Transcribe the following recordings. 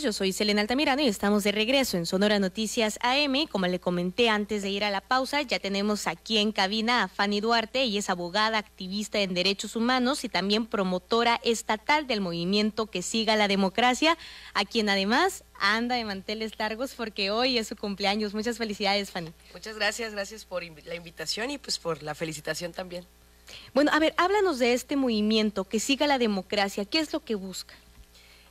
Yo soy Selena Altamirano y estamos de regreso en Sonora Noticias AM. Como le comenté antes de ir a la pausa, ya tenemos aquí en cabina a Fanny Duarte. y es abogada, activista en derechos humanos y también promotora estatal del movimiento que siga la democracia, a quien además anda de manteles largos porque hoy es su cumpleaños. Muchas felicidades, Fanny. Muchas gracias, gracias por la invitación y pues por la felicitación también. Bueno, a ver, háblanos de este movimiento que siga la democracia. ¿Qué es lo que busca?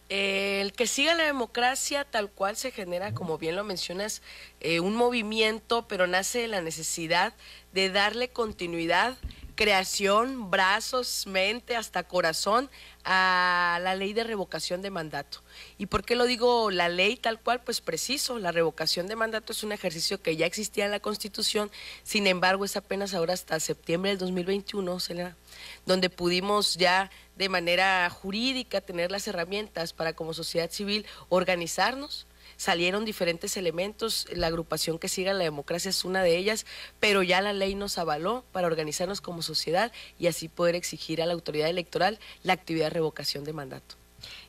el que siga la democracia tal cual se genera, como bien lo mencionas, eh, un movimiento, pero nace de la necesidad de darle continuidad creación, brazos, mente, hasta corazón, a la ley de revocación de mandato. ¿Y por qué lo digo la ley tal cual? Pues preciso, la revocación de mandato es un ejercicio que ya existía en la Constitución, sin embargo es apenas ahora hasta septiembre del 2021, donde pudimos ya de manera jurídica tener las herramientas para como sociedad civil organizarnos salieron diferentes elementos, la agrupación que siga la democracia es una de ellas, pero ya la ley nos avaló para organizarnos como sociedad y así poder exigir a la autoridad electoral la actividad de revocación de mandato.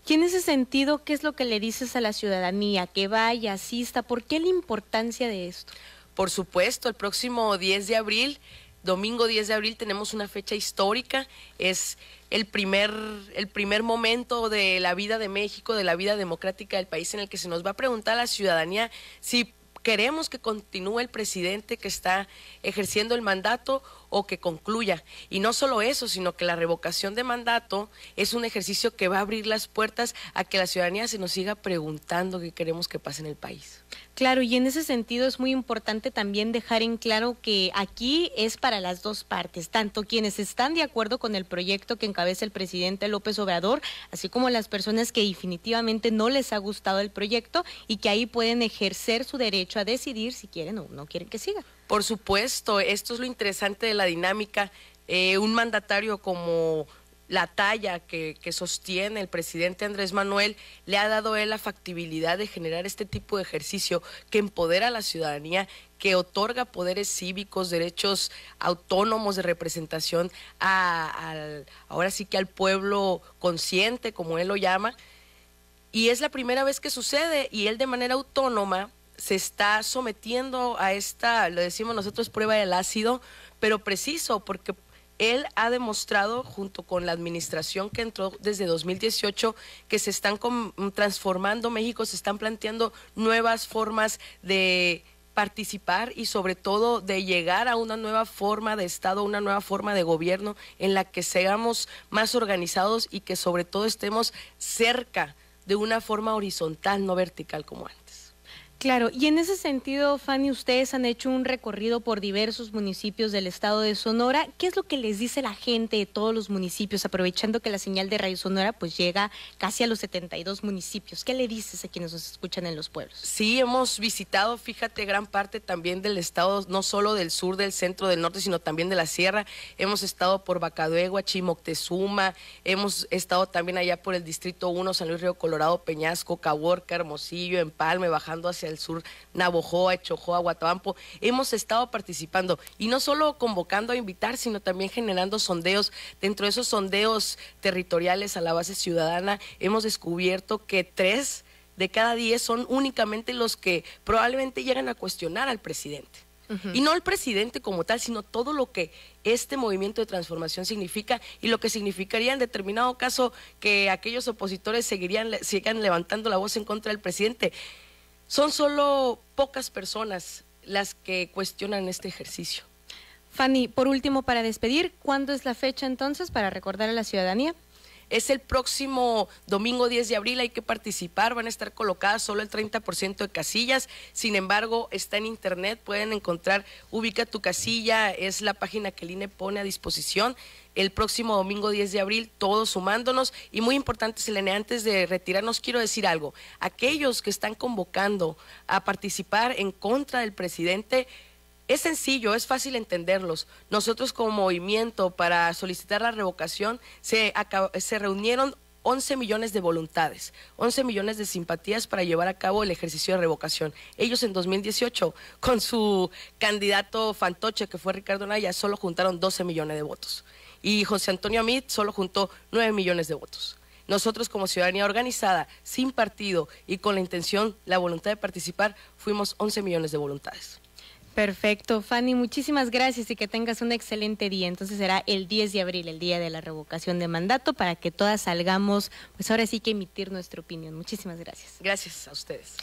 Y en ese sentido, ¿qué es lo que le dices a la ciudadanía? Que vaya, asista, ¿por qué la importancia de esto? Por supuesto, el próximo 10 de abril domingo 10 de abril tenemos una fecha histórica, es el primer, el primer momento de la vida de México, de la vida democrática del país en el que se nos va a preguntar a la ciudadanía si queremos que continúe el presidente que está ejerciendo el mandato o que concluya. Y no solo eso, sino que la revocación de mandato es un ejercicio que va a abrir las puertas a que la ciudadanía se nos siga preguntando qué queremos que pase en el país. Claro, y en ese sentido es muy importante también dejar en claro que aquí es para las dos partes, tanto quienes están de acuerdo con el proyecto que encabeza el presidente López Obrador, así como las personas que definitivamente no les ha gustado el proyecto y que ahí pueden ejercer su derecho a decidir si quieren o no quieren que siga. Por supuesto, esto es lo interesante de la dinámica. Eh, un mandatario como la talla que, sostiene el presidente Andrés Manuel, le ha dado él la factibilidad de generar este tipo de ejercicio que empodera a la ciudadanía, que otorga poderes cívicos, derechos autónomos de representación al, ahora sí que al pueblo consciente, como él lo llama. Y es la primera vez que sucede y él de manera autónoma se está sometiendo a esta, lo decimos nosotros, prueba del ácido, pero preciso, porque él ha demostrado, junto con la administración que entró desde 2018, que se están transformando México, se están planteando nuevas formas de participar y sobre todo de llegar a una nueva forma de Estado, una nueva forma de gobierno en la que seamos más organizados y que sobre todo estemos cerca de una forma horizontal, no vertical como antes. Claro, y en ese sentido, Fanny, ustedes han hecho un recorrido por diversos municipios del estado de Sonora. ¿Qué es lo que les dice la gente de todos los municipios, aprovechando que la señal de Radio Sonora pues llega casi a los 72 municipios? ¿Qué le dices a quienes nos escuchan en los pueblos? Sí, hemos visitado, fíjate, gran parte también del estado, no solo del sur, del centro, del norte, sino también de la sierra. Hemos estado por Bacaduegua, Chimoctezuma, hemos estado también allá por el Distrito 1, San Luis Río Colorado, Peñasco, Caborca, Hermosillo, Empalme, bajando hacia del sur, Navojoa, Chojoa, Guatabampo, hemos estado participando y no solo convocando a invitar, sino también generando sondeos. Dentro de esos sondeos territoriales a la base ciudadana, hemos descubierto que tres de cada diez son únicamente los que probablemente llegan a cuestionar al presidente. Y no el presidente como tal, sino todo lo que este movimiento de transformación significa y lo que significaría en determinado caso que aquellos opositores seguirían, sigan levantando la voz en contra del presidente. Son solo pocas personas las que cuestionan este ejercicio. Fanny, por último, para despedir, ¿cuándo es la fecha entonces para recordar a la ciudadanía? Es el próximo domingo 10 de abril, hay que participar, van a estar colocadas solo el 30% de casillas, sin embargo está en internet, pueden encontrar, ubica tu casilla, es la página que el INE pone a disposición el próximo domingo 10 de abril, todos sumándonos. Y muy importante, Selene, antes de retirarnos, quiero decir algo. Aquellos que están convocando a participar en contra del presidente, es sencillo, es fácil entenderlos. Nosotros como movimiento para solicitar la revocación se, se reunieron 11 millones de voluntades, 11 millones de simpatías para llevar a cabo el ejercicio de revocación. Ellos en 2018, con su candidato fantoche que fue Ricardo Naya, solo juntaron 12 millones de votos y José Antonio Amit solo juntó 9 millones de votos. Nosotros como ciudadanía organizada, sin partido y con la intención, la voluntad de participar, fuimos 11 millones de voluntades. Perfecto, Fanny, muchísimas gracias y que tengas un excelente día. Entonces será el 10 de abril, el día de la revocación de mandato, para que todas salgamos, pues ahora sí que emitir nuestra opinión. Muchísimas gracias. Gracias a ustedes.